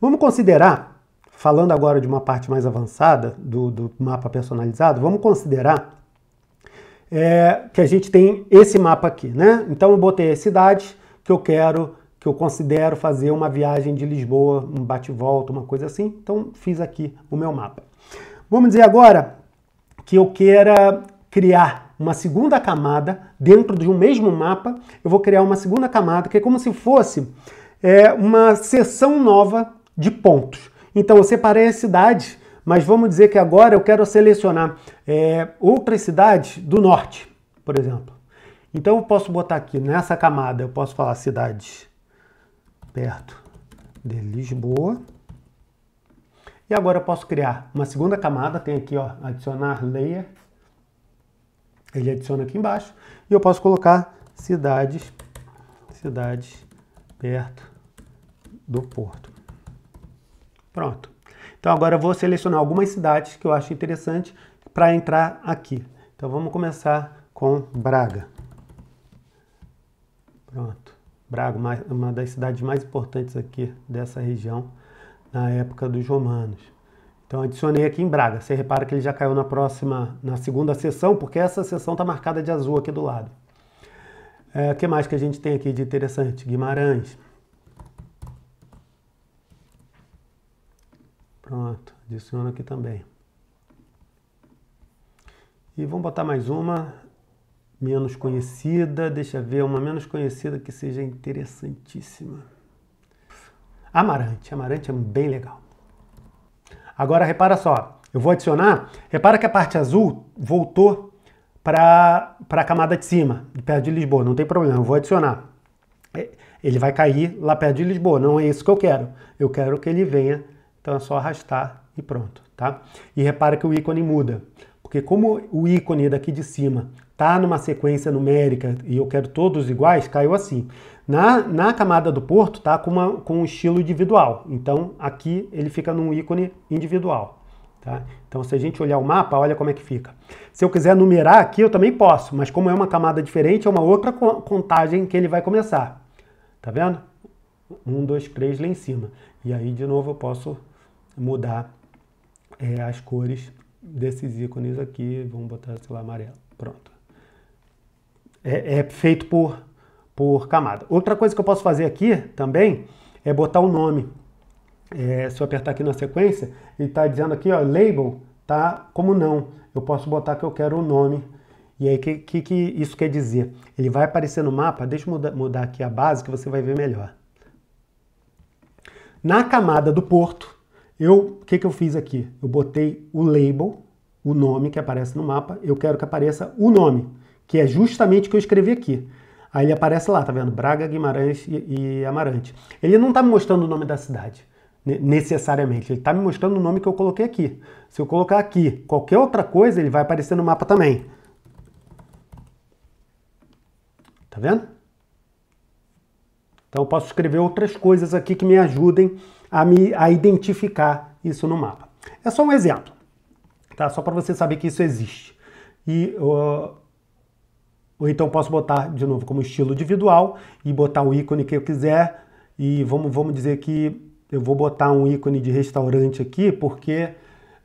Vamos considerar, falando agora de uma parte mais avançada do, do mapa personalizado, vamos considerar é, que a gente tem esse mapa aqui, né? Então eu botei cidades que eu quero, que eu considero fazer uma viagem de Lisboa, um bate-volta, uma coisa assim. Então fiz aqui o meu mapa. Vamos dizer agora que eu queira criar uma segunda camada dentro de um mesmo mapa. Eu vou criar uma segunda camada que é como se fosse é, uma seção nova de pontos. Então eu separei as cidades, mas vamos dizer que agora eu quero selecionar é, outras cidades do norte, por exemplo. Então eu posso botar aqui nessa camada, eu posso falar cidades perto de Lisboa. E agora eu posso criar uma segunda camada, tem aqui ó, adicionar layer. Ele adiciona aqui embaixo e eu posso colocar cidades cidades perto do porto. Pronto. Então agora eu vou selecionar algumas cidades que eu acho interessante para entrar aqui. Então vamos começar com Braga. Pronto. Braga, uma, uma das cidades mais importantes aqui dessa região na época dos romanos. Então adicionei aqui em Braga. Você repara que ele já caiu na próxima, na segunda sessão, porque essa sessão está marcada de azul aqui do lado. O é, que mais que a gente tem aqui de interessante? Guimarães. Pronto, adiciono aqui também. E vamos botar mais uma menos conhecida. Deixa eu ver, uma menos conhecida que seja interessantíssima. Amarante. Amarante é bem legal. Agora repara só, eu vou adicionar. Repara que a parte azul voltou para a camada de cima, perto de Lisboa. Não tem problema, eu vou adicionar. É, ele vai cair lá perto de Lisboa. Não é isso que eu quero. Eu quero que ele venha então é só arrastar e pronto, tá? E repara que o ícone muda, porque como o ícone daqui de cima tá numa sequência numérica e eu quero todos iguais, caiu assim. Na, na camada do Porto tá com, com um estilo individual, então aqui ele fica num ícone individual, Tá? Então, se a gente olhar o mapa, olha como é que fica. Se eu quiser numerar aqui, eu também posso, mas como é uma camada diferente, é uma outra contagem que ele vai começar. Tá vendo? Um, dois, três lá em cima. E aí, de novo, eu posso mudar é, as cores desses ícones aqui. Vamos botar, sei lá, amarelo. Pronto. É, é feito por, por camada. Outra coisa que eu posso fazer aqui também é botar o nome. É, se eu apertar aqui na sequência, ele está dizendo aqui, ó, label, tá como não. Eu posso botar que eu quero o nome. E aí, o que, que, que, isso quer dizer? Ele vai aparecer no mapa, deixa eu muda, mudar aqui a base que você vai ver melhor. Na camada do porto, eu, o que, que eu fiz aqui? Eu botei o label, o nome que aparece no mapa, eu quero que apareça o nome, que é justamente o que eu escrevi aqui. Aí ele aparece lá, tá vendo? Braga, Guimarães e, e Amarante. Ele não está me mostrando o nome da cidade, necessariamente. Ele está me mostrando o nome que eu coloquei aqui. Se eu colocar aqui qualquer outra coisa, ele vai aparecer no mapa também. Tá vendo? Então eu posso escrever outras coisas aqui que me ajudem a, me, a identificar isso no mapa. É só um exemplo, tá? Só para você saber que isso existe. E uh, ou então posso botar de novo como estilo individual e botar o ícone que eu quiser. E vamos, vamos dizer que eu vou botar um ícone de restaurante aqui porque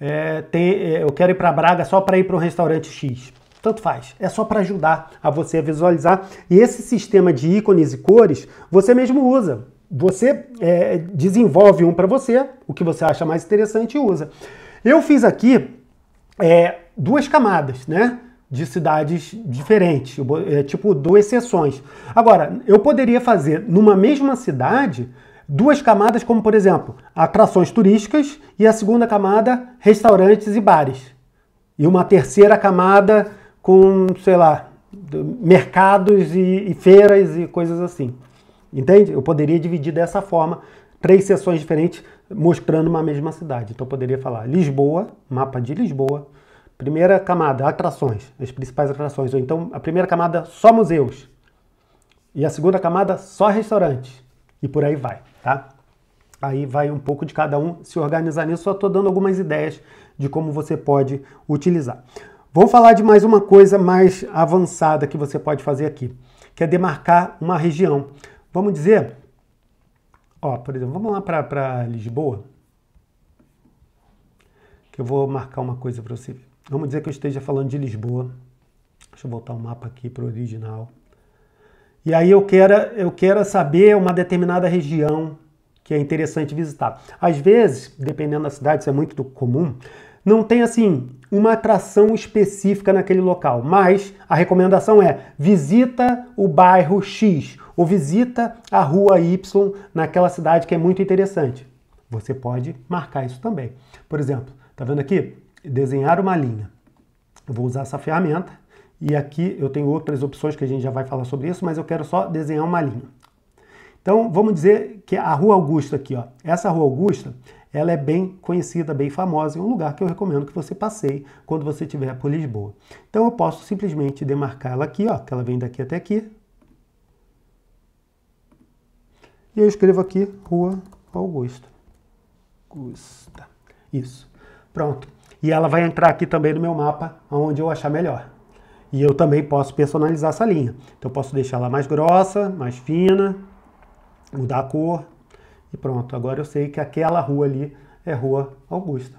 é, tem, é, eu quero ir para Braga só para ir para um restaurante X. Tanto faz, é só para ajudar a você a visualizar. E esse sistema de ícones e cores você mesmo usa. Você é, desenvolve um para você, o que você acha mais interessante e usa. Eu fiz aqui é, duas camadas, né? De cidades diferentes, é, tipo duas seções. Agora, eu poderia fazer numa mesma cidade duas camadas, como por exemplo, atrações turísticas e a segunda camada, restaurantes e bares. E uma terceira camada com, sei lá, mercados e, e feiras e coisas assim. Entende? Eu poderia dividir dessa forma, três sessões diferentes mostrando uma mesma cidade. Então eu poderia falar Lisboa, mapa de Lisboa, primeira camada, atrações, as principais atrações. Ou então a primeira camada, só museus. E a segunda camada, só restaurantes. E por aí vai, tá? Aí vai um pouco de cada um se organizar nisso. Só estou dando algumas ideias de como você pode utilizar. Vou falar de mais uma coisa mais avançada que você pode fazer aqui, que é demarcar uma região. Vamos dizer, ó, por exemplo, vamos lá para Lisboa, que eu vou marcar uma coisa para você. Vamos dizer que eu esteja falando de Lisboa. Deixa eu voltar o mapa aqui para o original. E aí eu quero, eu quero saber uma determinada região que é interessante visitar. Às vezes, dependendo da cidade, isso é muito comum, não tem assim uma atração específica naquele local, mas a recomendação é visita o bairro X ou visita a rua Y naquela cidade que é muito interessante. Você pode marcar isso também. Por exemplo, tá vendo aqui? Desenhar uma linha. Eu vou usar essa ferramenta e aqui eu tenho outras opções que a gente já vai falar sobre isso, mas eu quero só desenhar uma linha. Então, vamos dizer que a Rua Augusta aqui, ó, essa Rua Augusta, ela é bem conhecida, bem famosa, e é um lugar que eu recomendo que você passeie quando você estiver por Lisboa. Então eu posso simplesmente demarcar ela aqui, ó, que ela vem daqui até aqui. E eu escrevo aqui Rua Augusta. Augusta. Isso. Pronto. E ela vai entrar aqui também no meu mapa, onde eu achar melhor. E eu também posso personalizar essa linha. Então eu posso deixar ela mais grossa, mais fina, mudar a cor, e pronto, agora eu sei que aquela rua ali é Rua Augusta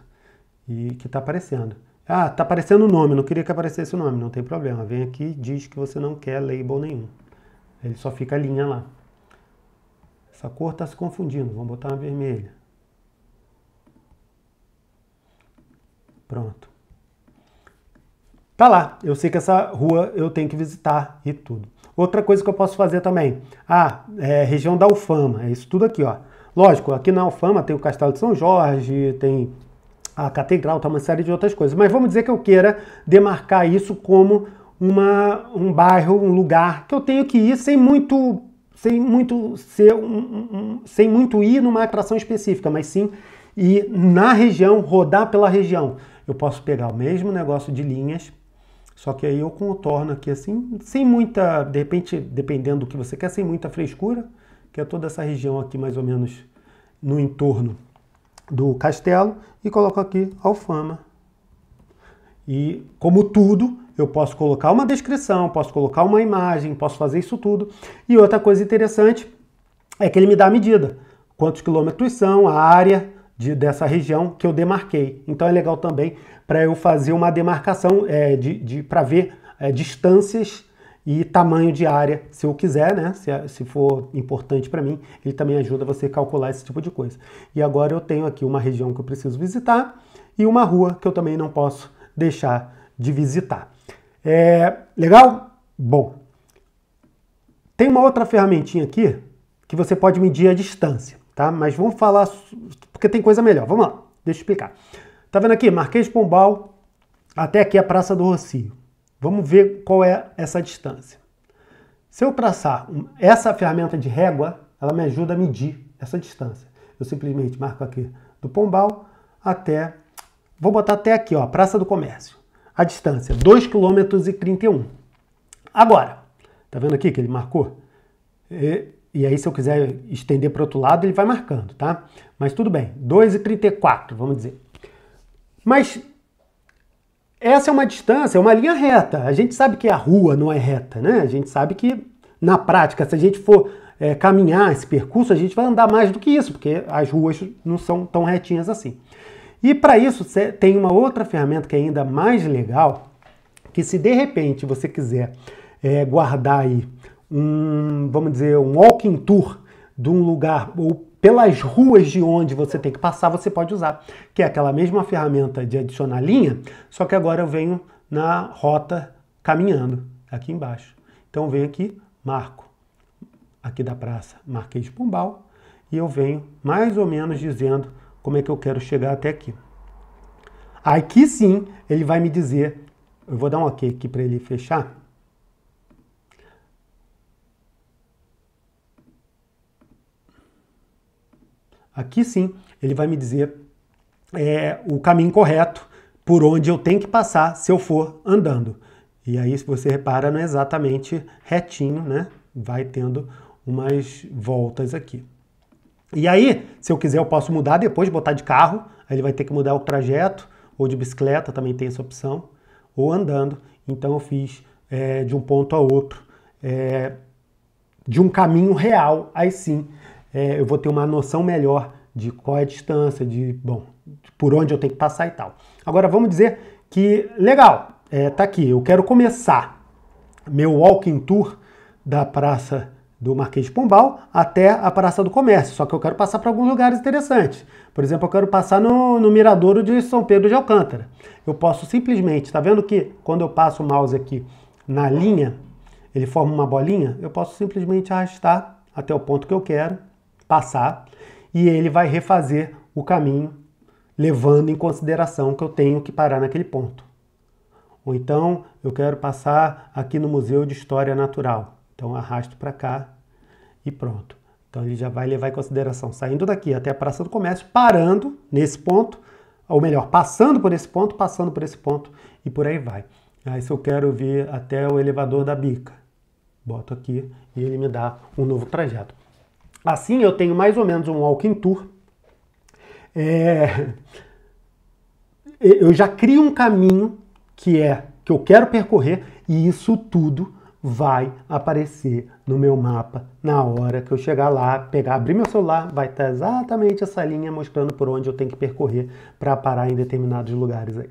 e que está aparecendo. Ah, está aparecendo o nome, não queria que aparecesse o nome, não tem problema. Vem aqui e diz que você não quer label nenhum. Ele só fica a linha lá. Essa cor está se confundindo, vamos botar uma vermelha. Pronto. Tá lá, eu sei que essa rua eu tenho que visitar e tudo. Outra coisa que eu posso fazer também. Ah, é região da Alfama, é isso tudo aqui, ó. Lógico, aqui na Alfama tem o Castelo de São Jorge, tem a Catedral, tem uma série de outras coisas. Mas vamos dizer que eu queira demarcar isso como uma, um bairro, um lugar que eu tenho que ir sem muito sem muito ser um, um, sem muito ir numa atração específica, mas sim ir na região, rodar pela região. Eu posso pegar o mesmo negócio de linhas, só que aí eu contorno aqui assim, sem muita, de repente, dependendo do que você quer, sem muita frescura, que é toda essa região aqui mais ou menos no entorno do castelo, e coloco aqui Alfama. E como tudo, eu posso colocar uma descrição, posso colocar uma imagem, posso fazer isso tudo. E outra coisa interessante é que ele me dá a medida. Quantos quilômetros são, a área de, dessa região que eu demarquei. Então é legal também para eu fazer uma demarcação é, de, de para ver é, distâncias e tamanho de área, se eu quiser, né? Se, é, se for importante para mim, ele também ajuda você a calcular esse tipo de coisa. E agora eu tenho aqui uma região que eu preciso visitar e uma rua que eu também não posso deixar de visitar. É, legal? Bom, tem uma outra ferramentinha aqui que você pode medir a distância, tá? Mas vamos falar, porque tem coisa melhor. Vamos lá, deixa eu explicar. Tá vendo aqui? Marquês Pombal até aqui a Praça do Rocio. Vamos ver qual é essa distância. Se eu traçar essa ferramenta de régua, ela me ajuda a medir essa distância. Eu simplesmente marco aqui do Pombal até, vou botar até aqui, ó, Praça do Comércio. A distância, 2,31 km e Agora, tá vendo aqui que ele marcou? E, e aí se eu quiser estender para outro lado, ele vai marcando, tá? Mas tudo bem, 2,34 e vamos dizer. Mas essa é uma distância, é uma linha reta. A gente sabe que a rua não é reta, né? A gente sabe que na prática, se a gente for é, caminhar esse percurso, a gente vai andar mais do que isso, porque as ruas não são tão retinhas assim. E para isso tem uma outra ferramenta que é ainda mais legal, que se de repente você quiser é, guardar aí um, vamos dizer, um walking tour de um lugar ou pelas ruas de onde você tem que passar, você pode usar, que é aquela mesma ferramenta de adicionar linha, só que agora eu venho na rota caminhando, aqui embaixo. Então eu venho aqui, marco aqui da praça Marquês de Pombal e eu venho mais ou menos dizendo como é que eu quero chegar até aqui. Aqui sim, ele vai me dizer, eu vou dar um ok aqui para ele fechar, Aqui sim, ele vai me dizer é, o caminho correto por onde eu tenho que passar se eu for andando. E aí, se você repara, não é exatamente retinho, né? Vai tendo umas voltas aqui. E aí, se eu quiser, eu posso mudar depois, botar de carro, aí ele vai ter que mudar o trajeto, ou de bicicleta também tem essa opção, ou andando. Então, eu fiz é, de um ponto a outro, é, de um caminho real, aí sim, é, eu vou ter uma noção melhor de qual é a distância, de bom, por onde eu tenho que passar e tal. Agora vamos dizer que legal, é, tá aqui. Eu quero começar meu walking tour da Praça do Marquês de Pombal até a Praça do Comércio. Só que eu quero passar para alguns lugares interessantes. Por exemplo, eu quero passar no, no Miradouro de São Pedro de Alcântara. Eu posso simplesmente, tá vendo que quando eu passo o mouse aqui na linha, ele forma uma bolinha, eu posso simplesmente arrastar até o ponto que eu quero passar e ele vai refazer o caminho, levando em consideração que eu tenho que parar naquele ponto. Ou então eu quero passar aqui no Museu de História Natural. Então arrasto para cá e pronto. Então ele já vai levar em consideração saindo daqui até a Praça do Comércio, parando nesse ponto, ou melhor, passando por esse ponto, passando por esse ponto e por aí vai. Aí se eu quero vir até o elevador da bica, boto aqui e ele me dá um novo trajeto. Assim eu tenho mais ou menos um walking tour. É... Eu já crio um caminho que é que eu quero percorrer e isso tudo vai aparecer no meu mapa na hora que eu chegar lá, pegar, abrir meu celular, vai estar exatamente essa linha mostrando por onde eu tenho que percorrer para parar em determinados lugares aí.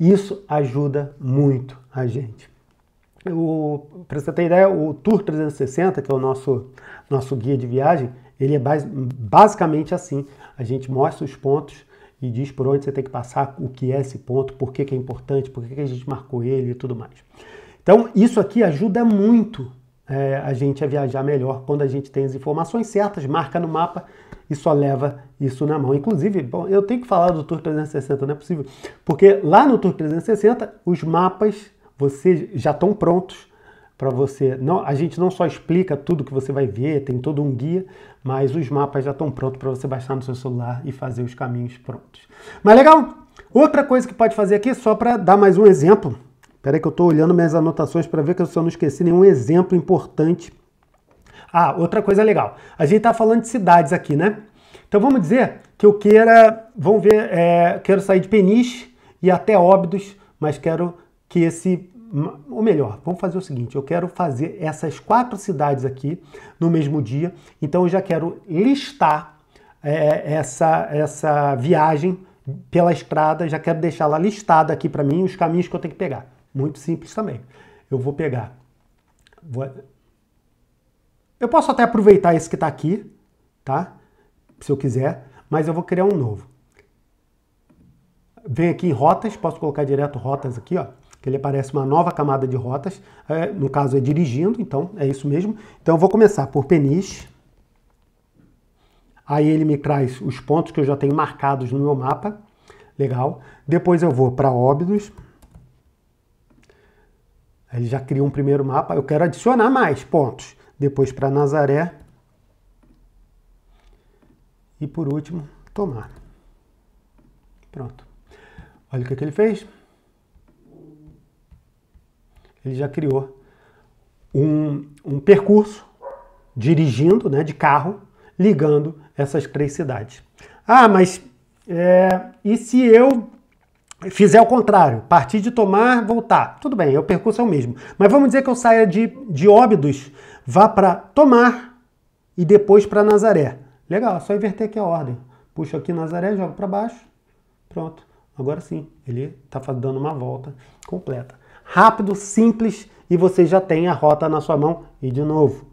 Isso ajuda muito a gente para você ter ideia, o Tour 360, que é o nosso, nosso guia de viagem, ele é base, basicamente assim. A gente mostra os pontos e diz por onde você tem que passar, o que é esse ponto, por que, que é importante, por que, que a gente marcou ele e tudo mais. Então, isso aqui ajuda muito é, a gente a viajar melhor quando a gente tem as informações certas, marca no mapa e só leva isso na mão. Inclusive, bom, eu tenho que falar do Tour 360, não é possível, porque lá no Tour 360 os mapas você já estão prontos para você. Não, a gente não só explica tudo que você vai ver, tem todo um guia, mas os mapas já estão prontos para você baixar no seu celular e fazer os caminhos prontos. Mas legal? Outra coisa que pode fazer aqui, só para dar mais um exemplo. Peraí que eu estou olhando minhas anotações para ver que eu só não esqueci nenhum exemplo importante. Ah, outra coisa legal. A gente está falando de cidades aqui, né? Então vamos dizer que eu queira, vamos ver, é, quero sair de Peniche e até Óbidos, mas quero que esse. Ou melhor, vamos fazer o seguinte: eu quero fazer essas quatro cidades aqui no mesmo dia, então eu já quero listar é, essa, essa viagem pela estrada, já quero deixar lá listada aqui para mim os caminhos que eu tenho que pegar. Muito simples também. Eu vou pegar. Vou... Eu posso até aproveitar esse que está aqui, tá? Se eu quiser, mas eu vou criar um novo. Vem aqui em rotas, posso colocar direto rotas aqui, ó que ele aparece uma nova camada de rotas, é, no caso é dirigindo, então é isso mesmo. Então eu vou começar por Peniche, aí ele me traz os pontos que eu já tenho marcados no meu mapa, legal. Depois eu vou para Óbidos, ele já cria um primeiro mapa, eu quero adicionar mais pontos. Depois para Nazaré e por último, Tomar. Pronto. Olha o que, que ele fez ele já criou um, um percurso dirigindo, né, de carro, ligando essas três cidades. Ah, mas é, e se eu fizer o contrário, partir de tomar, voltar? Tudo bem, é o percurso é o mesmo. Mas vamos dizer que eu saia de, de Óbidos, vá para tomar e depois para Nazaré. Legal, é só inverter aqui a ordem. Puxo aqui Nazaré, jogo para baixo, pronto. Agora sim, ele está dando uma volta completa rápido, simples e você já tem a rota na sua mão. E de novo,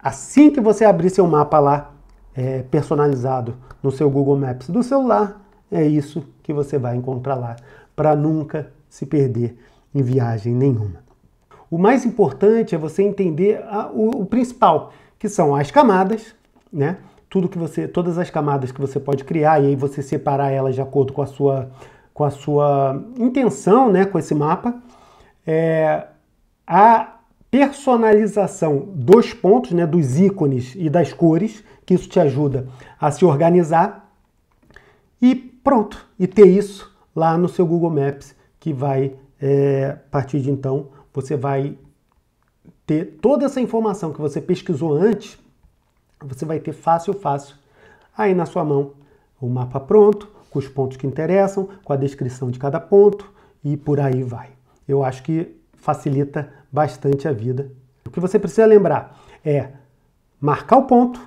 assim que você abrir seu mapa lá é, personalizado no seu Google Maps do celular, é isso que você vai encontrar lá para nunca se perder em viagem nenhuma. O mais importante é você entender a, o, o principal, que são as camadas, né? Tudo que você, todas as camadas que você pode criar e aí você separar elas de acordo com a sua com a sua intenção, né, com esse mapa, é, a personalização dos pontos, né, dos ícones e das cores, que isso te ajuda a se organizar e pronto, e ter isso lá no seu Google Maps, que vai, é, a partir de então, você vai ter toda essa informação que você pesquisou antes, você vai ter fácil, fácil, aí na sua mão, o mapa pronto, com os pontos que interessam, com a descrição de cada ponto e por aí vai. Eu acho que facilita bastante a vida. O que você precisa lembrar é marcar o ponto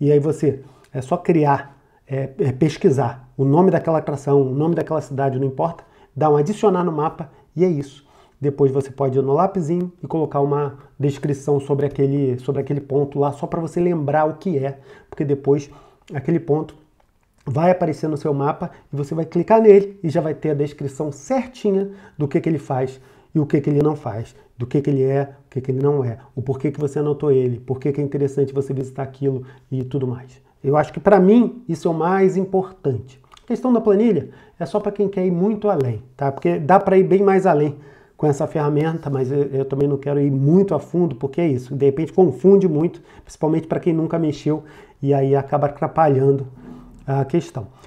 e aí você é só criar, é, é pesquisar o nome daquela atração, o nome daquela cidade, não importa, dá um adicionar no mapa e é isso. Depois você pode ir no lapisinho e colocar uma descrição sobre aquele, sobre aquele ponto lá, só para você lembrar o que é, porque depois aquele ponto vai aparecer no seu mapa e você vai clicar nele e já vai ter a descrição certinha do que, que ele faz e o que, que ele não faz, do que, que ele é, o que, que ele não é, o porquê que você anotou ele, porquê que é interessante você visitar aquilo e tudo mais. Eu acho que para mim isso é o mais importante. A questão da planilha é só para quem quer ir muito além, tá? Porque dá para ir bem mais além com essa ferramenta, mas eu, eu, também não quero ir muito a fundo, porque é isso, de repente confunde muito, principalmente para quem nunca mexeu e aí acaba atrapalhando a questão.